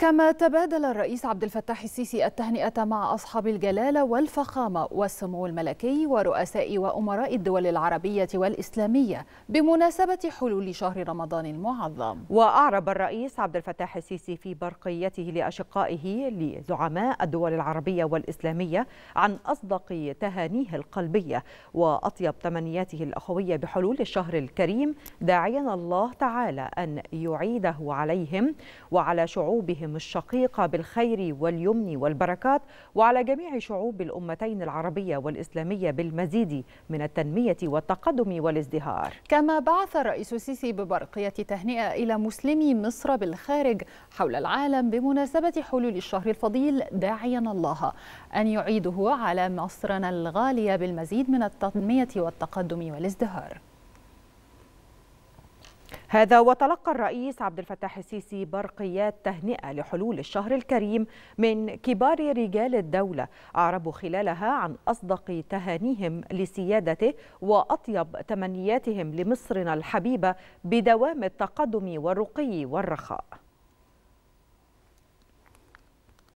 كما تبادل الرئيس عبد الفتاح السيسي التهنئة مع أصحاب الجلالة والفخامة والسمو الملكي ورؤساء وأمراء الدول العربية والإسلامية بمناسبة حلول شهر رمضان المعظم وأعرب الرئيس عبد الفتاح السيسي في برقيته لأشقائه لزعماء الدول العربية والإسلامية عن أصدق تهانيه القلبية وأطيب تمنياته الأخوية بحلول الشهر الكريم داعيا الله تعالى أن يعيده عليهم وعلى شعوبهم المسلم الشقيقة بالخير واليمن والبركات وعلى جميع شعوب الأمتين العربية والإسلامية بالمزيد من التنمية والتقدم والازدهار كما بعث الرئيس السيسي ببرقية تهنئة إلى مسلمي مصر بالخارج حول العالم بمناسبة حلول الشهر الفضيل داعيا الله أن يعيده على مصرنا الغالية بالمزيد من التنمية والتقدم والازدهار هذا وتلقى الرئيس عبد الفتاح السيسي برقيات تهنئة لحلول الشهر الكريم من كبار رجال الدولة أعربوا خلالها عن أصدق تهانيهم لسيادته وأطيب تمنياتهم لمصرنا الحبيبة بدوام التقدم والرقي والرخاء